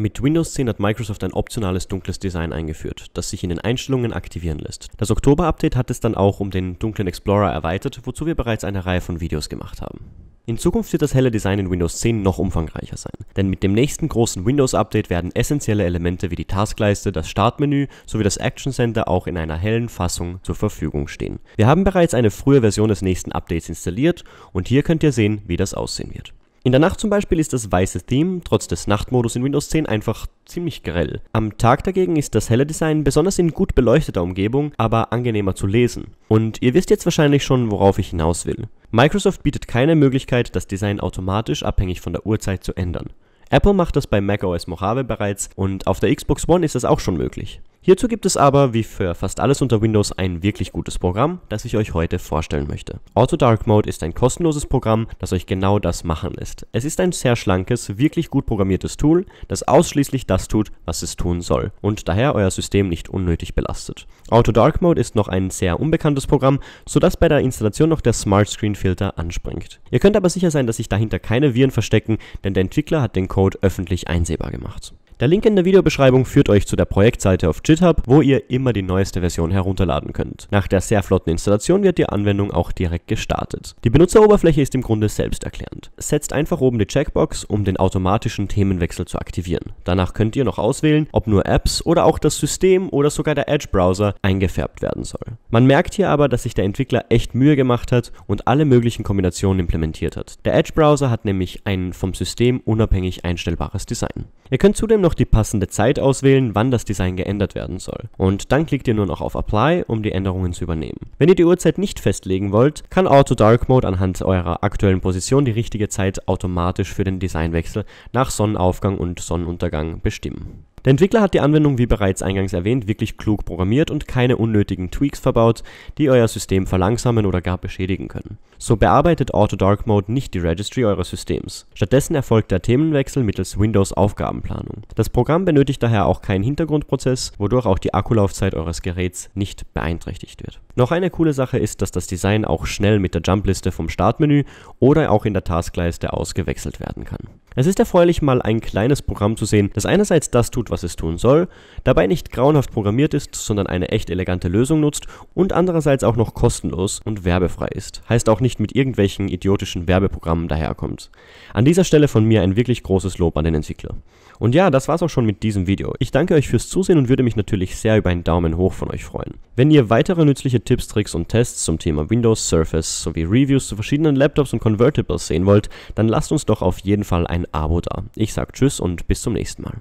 Mit Windows 10 hat Microsoft ein optionales dunkles Design eingeführt, das sich in den Einstellungen aktivieren lässt. Das Oktober-Update hat es dann auch um den dunklen Explorer erweitert, wozu wir bereits eine Reihe von Videos gemacht haben. In Zukunft wird das helle Design in Windows 10 noch umfangreicher sein, denn mit dem nächsten großen Windows-Update werden essentielle Elemente wie die Taskleiste, das Startmenü sowie das Action Center auch in einer hellen Fassung zur Verfügung stehen. Wir haben bereits eine frühe Version des nächsten Updates installiert und hier könnt ihr sehen, wie das aussehen wird. In der Nacht zum Beispiel ist das weiße Theme trotz des Nachtmodus in Windows 10 einfach ziemlich grell. Am Tag dagegen ist das helle Design besonders in gut beleuchteter Umgebung, aber angenehmer zu lesen. Und ihr wisst jetzt wahrscheinlich schon, worauf ich hinaus will. Microsoft bietet keine Möglichkeit, das Design automatisch abhängig von der Uhrzeit zu ändern. Apple macht das bei macOS Mojave bereits und auf der Xbox One ist das auch schon möglich. Hierzu gibt es aber, wie für fast alles unter Windows, ein wirklich gutes Programm, das ich euch heute vorstellen möchte. Auto Dark Mode ist ein kostenloses Programm, das euch genau das machen lässt. Es ist ein sehr schlankes, wirklich gut programmiertes Tool, das ausschließlich das tut, was es tun soll und daher euer System nicht unnötig belastet. Auto Dark Mode ist noch ein sehr unbekanntes Programm, sodass bei der Installation noch der Smart Screen Filter anspringt. Ihr könnt aber sicher sein, dass sich dahinter keine Viren verstecken, denn der Entwickler hat den Code öffentlich einsehbar gemacht. Der Link in der Videobeschreibung führt euch zu der Projektseite auf GitHub, wo ihr immer die neueste Version herunterladen könnt. Nach der sehr flotten Installation wird die Anwendung auch direkt gestartet. Die Benutzeroberfläche ist im Grunde selbsterklärend. Setzt einfach oben die Checkbox, um den automatischen Themenwechsel zu aktivieren. Danach könnt ihr noch auswählen, ob nur Apps oder auch das System oder sogar der Edge-Browser eingefärbt werden soll. Man merkt hier aber, dass sich der Entwickler echt Mühe gemacht hat und alle möglichen Kombinationen implementiert hat. Der Edge-Browser hat nämlich ein vom System unabhängig einstellbares Design. Ihr könnt zudem noch noch die passende Zeit auswählen, wann das Design geändert werden soll. Und dann klickt ihr nur noch auf Apply, um die Änderungen zu übernehmen. Wenn ihr die Uhrzeit nicht festlegen wollt, kann Auto Dark Mode anhand eurer aktuellen Position die richtige Zeit automatisch für den Designwechsel nach Sonnenaufgang und Sonnenuntergang bestimmen. Der Entwickler hat die Anwendung, wie bereits eingangs erwähnt, wirklich klug programmiert und keine unnötigen Tweaks verbaut, die euer System verlangsamen oder gar beschädigen können. So bearbeitet Auto Dark Mode nicht die Registry eures Systems. Stattdessen erfolgt der Themenwechsel mittels Windows Aufgabenplanung. Das Programm benötigt daher auch keinen Hintergrundprozess, wodurch auch die Akkulaufzeit eures Geräts nicht beeinträchtigt wird. Noch eine coole Sache ist, dass das Design auch schnell mit der Jumpliste vom Startmenü oder auch in der Taskleiste ausgewechselt werden kann. Es ist erfreulich mal ein kleines Programm zu sehen, das einerseits das tut, was es tun soll, dabei nicht grauenhaft programmiert ist, sondern eine echt elegante Lösung nutzt und andererseits auch noch kostenlos und werbefrei ist. Heißt auch nicht mit irgendwelchen idiotischen Werbeprogrammen daherkommt. An dieser Stelle von mir ein wirklich großes Lob an den Entwickler. Und ja, das war's auch schon mit diesem Video. Ich danke euch fürs Zusehen und würde mich natürlich sehr über einen Daumen hoch von euch freuen. Wenn ihr weitere nützliche Tipps, Tricks und Tests zum Thema Windows, Surface sowie Reviews zu verschiedenen Laptops und Convertibles sehen wollt, dann lasst uns doch auf jeden Fall ein Abo da. Ich sage Tschüss und bis zum nächsten Mal.